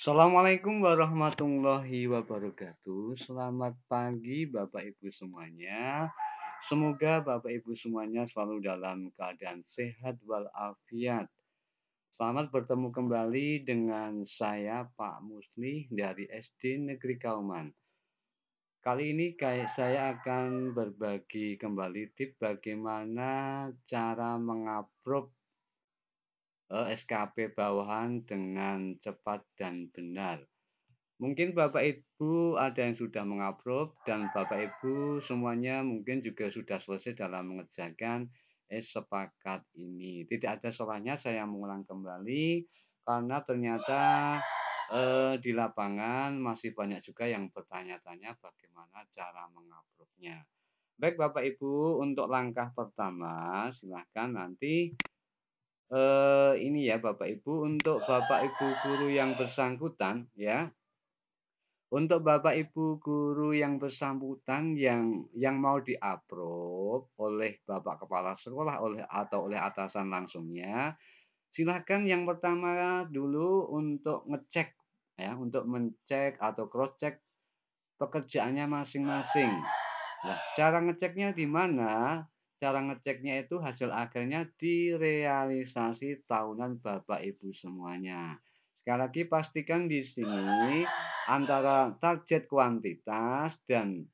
Assalamualaikum warahmatullahi wabarakatuh. Selamat pagi Bapak Ibu semuanya. Semoga Bapak Ibu semuanya selalu dalam keadaan sehat walafiat. Selamat bertemu kembali dengan saya Pak Musli dari SD Negeri Kauman. Kali ini saya akan berbagi kembali tips bagaimana cara mengaprop Eh, SKP bawahan dengan cepat dan benar. Mungkin Bapak Ibu ada yang sudah mengaprob dan Bapak Ibu semuanya mungkin juga sudah selesai dalam mengerjakan eh, sepakat ini. Tidak ada salahnya saya mengulang kembali karena ternyata eh, di lapangan masih banyak juga yang bertanya-tanya bagaimana cara mengaprobnya. Baik Bapak Ibu, untuk langkah pertama silahkan nanti eh, ini ya Bapak Ibu untuk Bapak Ibu guru yang bersangkutan ya untuk Bapak Ibu guru yang bersangkutan yang yang mau diaprob oleh Bapak Kepala Sekolah oleh atau oleh atasan langsungnya, silahkan yang pertama dulu untuk ngecek ya, untuk mencek atau cross check pekerjaannya masing-masing. Nah, cara ngeceknya di mana? Cara ngeceknya itu hasil akhirnya direalisasi tahunan Bapak Ibu semuanya. Sekali lagi pastikan di sini antara target kuantitas dan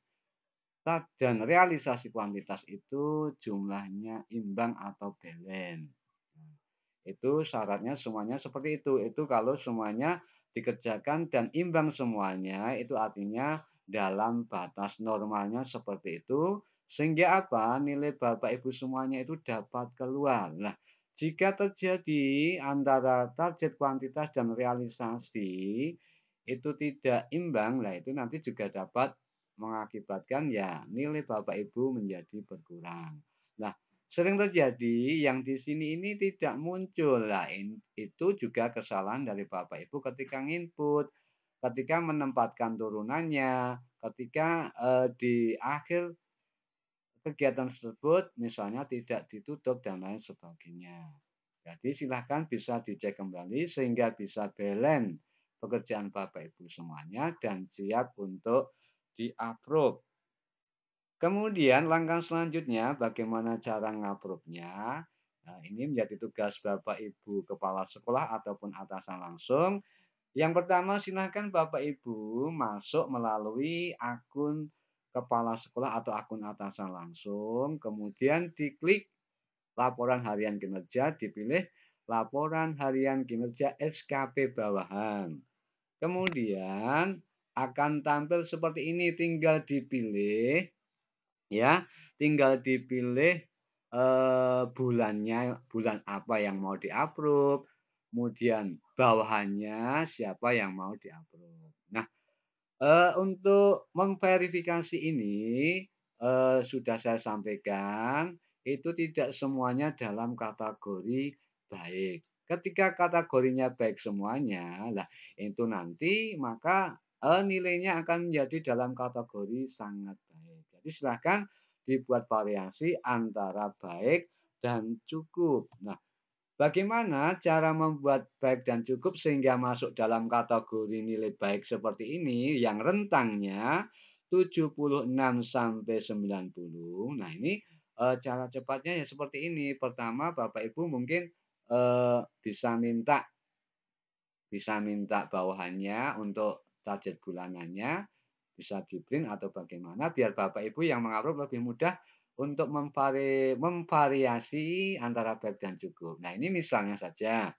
dan realisasi kuantitas itu jumlahnya imbang atau balance. Itu syaratnya semuanya seperti itu. Itu kalau semuanya dikerjakan dan imbang semuanya itu artinya dalam batas normalnya seperti itu sehingga apa? Nilai Bapak Ibu semuanya itu dapat keluar. Nah, jika terjadi antara target kuantitas dan realisasi itu tidak imbang, lah itu nanti juga dapat mengakibatkan ya nilai Bapak Ibu menjadi berkurang. Nah, sering terjadi yang di sini ini tidak muncul lah itu juga kesalahan dari bapak ibu ketika input ketika menempatkan turunannya ketika eh, di akhir kegiatan tersebut misalnya tidak ditutup dan lain sebagainya. Jadi silahkan bisa dicek kembali sehingga bisa balance pekerjaan Bapak Ibu semuanya dan siap untuk di approve. Kemudian langkah selanjutnya bagaimana cara ngaprobnya? Nah, ini menjadi tugas Bapak Ibu kepala sekolah ataupun atasan langsung. Yang pertama silahkan Bapak Ibu masuk melalui akun kepala sekolah atau akun atasan langsung, kemudian diklik laporan harian kinerja, dipilih laporan harian kinerja SKP bawahan. Kemudian akan tampil seperti ini, tinggal dipilih ya, tinggal dipilih eh, bulannya, bulan apa yang mau di-approve, kemudian bawahannya siapa yang mau di-approve. Nah, Uh, untuk memverifikasi ini uh, sudah saya sampaikan itu tidak semuanya dalam kategori baik. Ketika kategorinya baik semuanya, lah itu nanti maka uh, nilainya akan menjadi dalam kategori sangat baik. Jadi silahkan dibuat variasi antara baik dan cukup. Nah, Bagaimana cara membuat baik dan cukup sehingga masuk dalam kategori nilai baik seperti ini yang rentangnya 76 sampai 90. Nah, ini e, cara cepatnya ya seperti ini. Pertama, Bapak Ibu mungkin e, bisa minta bisa minta bawahannya untuk target bulanannya bisa di print atau bagaimana biar Bapak Ibu yang mengupload lebih mudah untuk memvari, memvariasi antara verb dan cukup. Nah, ini misalnya saja.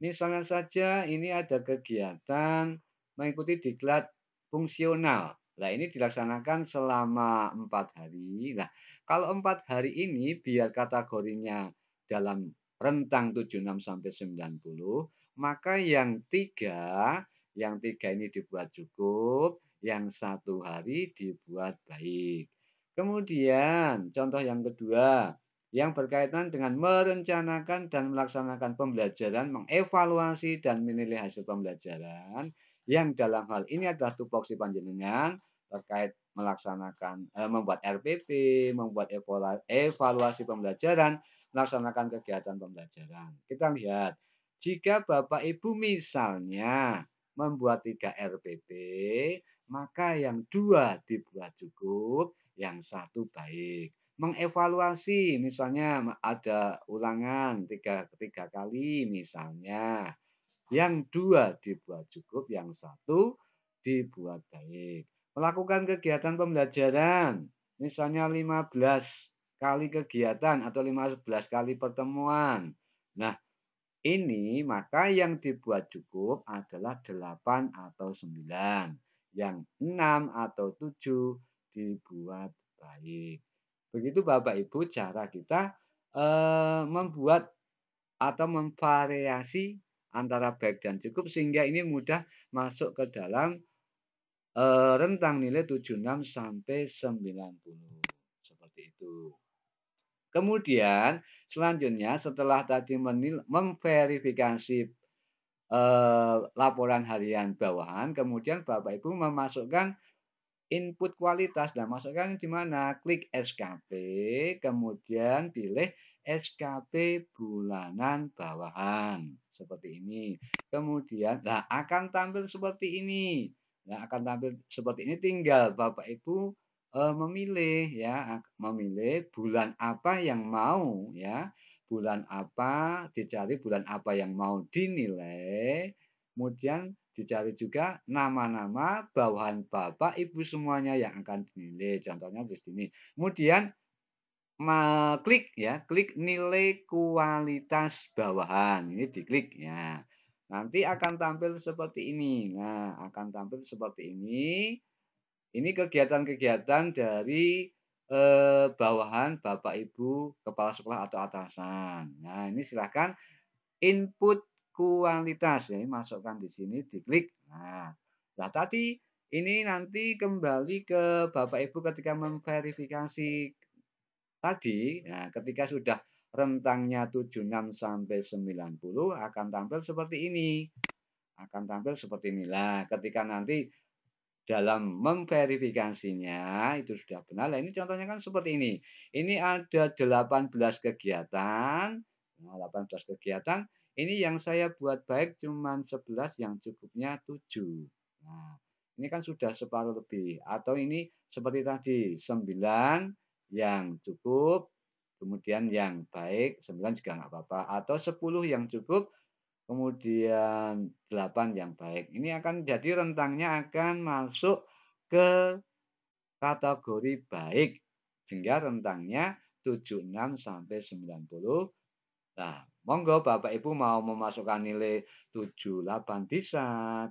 Misalnya saja ini ada kegiatan mengikuti diklat fungsional. Nah, ini dilaksanakan selama empat hari. Nah, kalau empat hari ini biar kategorinya dalam rentang 76 sampai 90, maka yang tiga, yang tiga ini dibuat cukup, yang satu hari dibuat baik. Kemudian, contoh yang kedua, yang berkaitan dengan merencanakan dan melaksanakan pembelajaran, mengevaluasi dan menilai hasil pembelajaran, yang dalam hal ini adalah tupoksi panjenengan terkait melaksanakan eh, membuat RPP, membuat evaluasi pembelajaran, melaksanakan kegiatan pembelajaran. Kita lihat, jika Bapak Ibu misalnya membuat tiga RPP, maka yang dua dibuat cukup, yang satu baik. Mengevaluasi misalnya ada ulangan tiga, tiga kali misalnya. Yang dua dibuat cukup, yang satu dibuat baik. Melakukan kegiatan pembelajaran, misalnya 15 kali kegiatan atau 15 kali pertemuan. Nah, ini maka yang dibuat cukup adalah 8 atau 9, yang 6 atau 7, dibuat baik. Begitu Bapak Ibu cara kita e, membuat atau memvariasi antara baik dan cukup sehingga ini mudah masuk ke dalam e, rentang nilai 76 sampai 90. Seperti itu. Kemudian selanjutnya setelah tadi menil, memverifikasi e, laporan harian bawahan, kemudian Bapak Ibu memasukkan input kualitas. Nah, masukkan di mana? Klik SKP, kemudian pilih SKP bulanan bawahan. Seperti ini. Kemudian, nah akan tampil seperti ini. Nah, akan tampil seperti ini tinggal Bapak Ibu e, memilih ya, memilih bulan apa yang mau ya. Bulan apa, dicari bulan apa yang mau dinilai. Kemudian dicari juga nama-nama bawahan bapak ibu semuanya yang akan dinilai contohnya di sini kemudian klik ya klik nilai kualitas bawahan ini diklik ya nanti akan tampil seperti ini nah akan tampil seperti ini ini kegiatan-kegiatan dari eh, bawahan bapak ibu kepala sekolah atau atasan nah ini silahkan input Kualitas, ya masukkan di sini diklik nah lah tadi ini nanti kembali ke bapak ibu ketika memverifikasi tadi nah, ketika sudah rentangnya 76 sampai 90 akan tampil seperti ini akan tampil seperti inilah ketika nanti dalam memverifikasinya itu sudah benar nah, ini contohnya kan seperti ini ini ada 18 kegiatan nah, 18 kegiatan ini yang saya buat baik cuma 11 yang cukupnya 7. Nah, ini kan sudah separuh lebih. Atau ini seperti tadi, 9 yang cukup, kemudian yang baik, 9 juga nggak apa-apa. Atau 10 yang cukup, kemudian 8 yang baik. Ini akan jadi rentangnya akan masuk ke kategori baik. Sehingga rentangnya 76 sampai Nah, Monggo Bapak Ibu mau memasukkan nilai 78 bisa,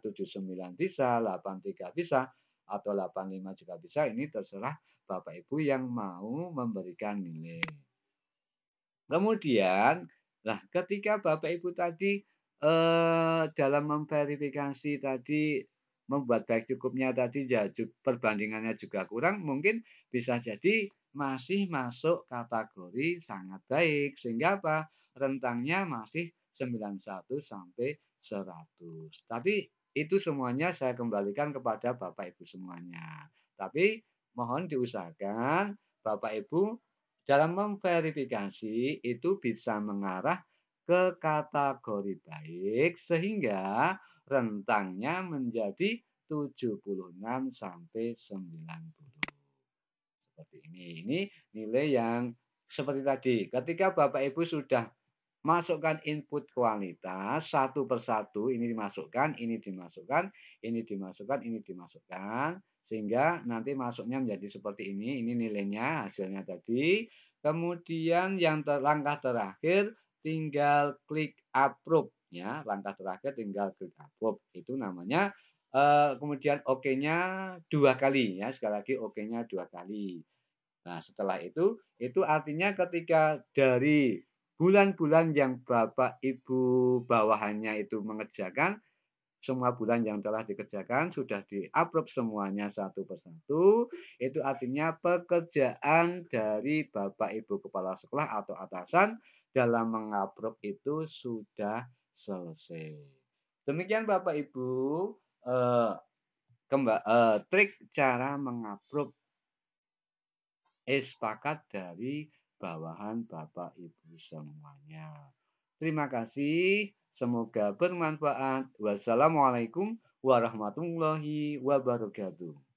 79 bisa, 83 bisa, atau 85 juga bisa. Ini terserah Bapak Ibu yang mau memberikan nilai. Kemudian, lah ketika Bapak Ibu tadi eh, dalam memverifikasi tadi membuat baik cukupnya tadi ya perbandingannya juga kurang, mungkin bisa jadi masih masuk kategori sangat baik. Sehingga apa? Rentangnya masih 91 sampai 100. Tapi itu semuanya saya kembalikan kepada Bapak Ibu semuanya. Tapi mohon diusahakan Bapak Ibu dalam memverifikasi itu bisa mengarah ke kategori baik sehingga rentangnya menjadi 76 sampai 90 seperti ini. Ini nilai yang seperti tadi. Ketika Bapak Ibu sudah masukkan input kualitas satu persatu, ini dimasukkan, ini dimasukkan, ini dimasukkan, ini dimasukkan, sehingga nanti masuknya menjadi seperti ini. Ini nilainya, hasilnya tadi. Kemudian yang ter, langkah terakhir tinggal klik approve ya. Langkah terakhir tinggal klik approve. Itu namanya Uh, kemudian oke-nya okay dua kali ya sekali lagi oke-nya okay dua kali Nah, setelah itu, itu artinya ketika dari bulan-bulan yang Bapak Ibu bawahannya itu mengerjakan, semua bulan yang telah dikerjakan sudah di semuanya satu persatu. Itu artinya pekerjaan dari Bapak Ibu Kepala Sekolah atau atasan dalam mengaprop itu sudah selesai. Demikian Bapak Ibu eh, kemba, eh, trik cara mengupload eh sepakat dari bawahan Bapak Ibu semuanya. Terima kasih, semoga bermanfaat. Wassalamualaikum warahmatullahi wabarakatuh.